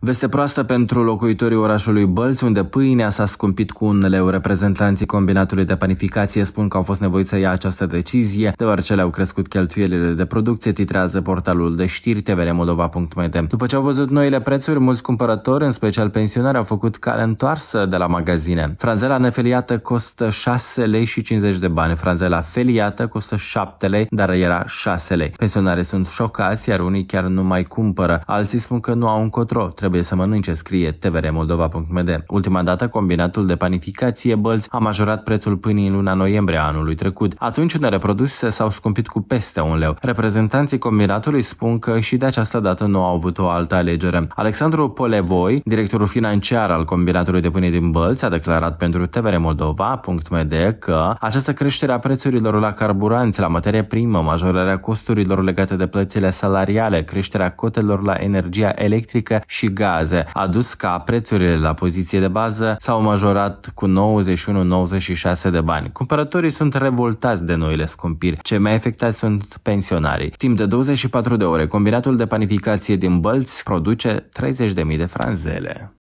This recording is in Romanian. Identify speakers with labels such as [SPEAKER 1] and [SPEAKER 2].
[SPEAKER 1] Veste proastă pentru locuitorii orașului Bălți, unde pâinea s-a scumpit cu un leu. Reprezentanții combinatului de panificație spun că au fost nevoiți să ia această decizie, deoarece le-au crescut cheltuielile de producție, titrează portalul de știri tvremodova.md. După ce au văzut noile prețuri, mulți cumpărători, în special pensionari, au făcut cale întoarsă de la magazine. Franzela nefeliată costă 6 lei și 50 de bani, franzela feliată costă 7 lei, dar era 6 lei. Pensionarii sunt șocați, iar unii chiar nu mai cumpără. Alții spun că nu au încotro, trebuie să mănânce, scrie tvremoldova.md. moldovamd Ultima dată, combinatul de panificație Bălți a majorat prețul pâinii în luna noiembrie a anului trecut. Atunci unele produse s-au scumpit cu peste un leu. Reprezentanții combinatului spun că și de această dată nu au avut o altă alegere. Alexandru Polevoi, directorul financiar al combinatului de pâine din Bălți, a declarat pentru tvremoldova.md moldovamd că această creștere a prețurilor la carburanți, la materie primă, majorarea costurilor legate de plățile salariale, creșterea cotelor la energia electrică și gaze, a dus ca prețurile la poziție de bază s-au majorat cu 91-96 de bani. Cumpărătorii sunt revoltați de noile scumpiri. Cei mai afectați sunt pensionarii. Timp de 24 de ore, combinatul de panificație din Bălți produce 30.000 de franzele.